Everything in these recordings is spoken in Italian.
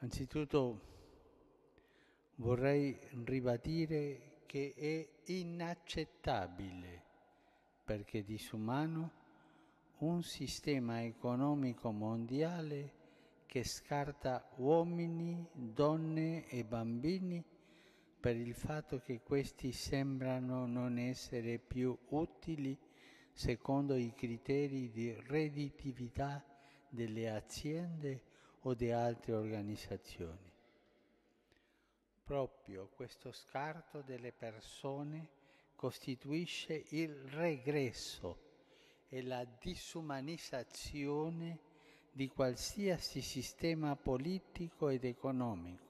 Anzitutto vorrei ribadire che è inaccettabile, perché disumano, un sistema economico mondiale che scarta uomini, donne e bambini per il fatto che questi sembrano non essere più utili secondo i criteri di redditività delle aziende o di altre organizzazioni. Proprio questo scarto delle persone costituisce il regresso e la disumanizzazione di qualsiasi sistema politico ed economico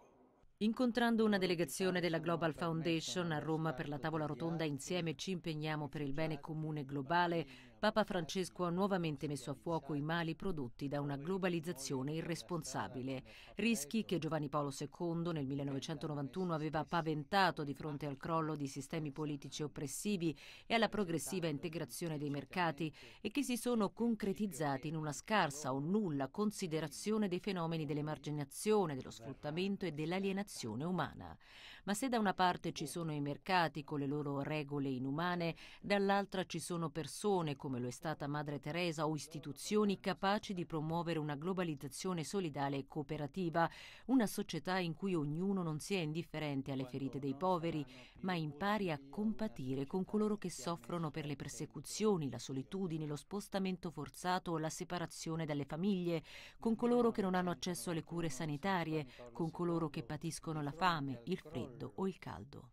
Incontrando una delegazione della Global Foundation a Roma per la tavola rotonda Insieme ci impegniamo per il bene comune globale, Papa Francesco ha nuovamente messo a fuoco i mali prodotti da una globalizzazione irresponsabile, rischi che Giovanni Paolo II nel 1991 aveva paventato di fronte al crollo di sistemi politici oppressivi e alla progressiva integrazione dei mercati e che si sono concretizzati in una scarsa o nulla considerazione dei fenomeni dell'emarginazione, dello sfruttamento e dell'alienazione nazione umana. Ma se da una parte ci sono i mercati con le loro regole inumane, dall'altra ci sono persone, come lo è stata Madre Teresa, o istituzioni capaci di promuovere una globalizzazione solidale e cooperativa, una società in cui ognuno non sia indifferente alle ferite dei poveri, ma impari a compatire con coloro che soffrono per le persecuzioni, la solitudine, lo spostamento forzato o la separazione dalle famiglie, con coloro che non hanno accesso alle cure sanitarie, con coloro che patiscono subiscono la fame, il freddo o il caldo.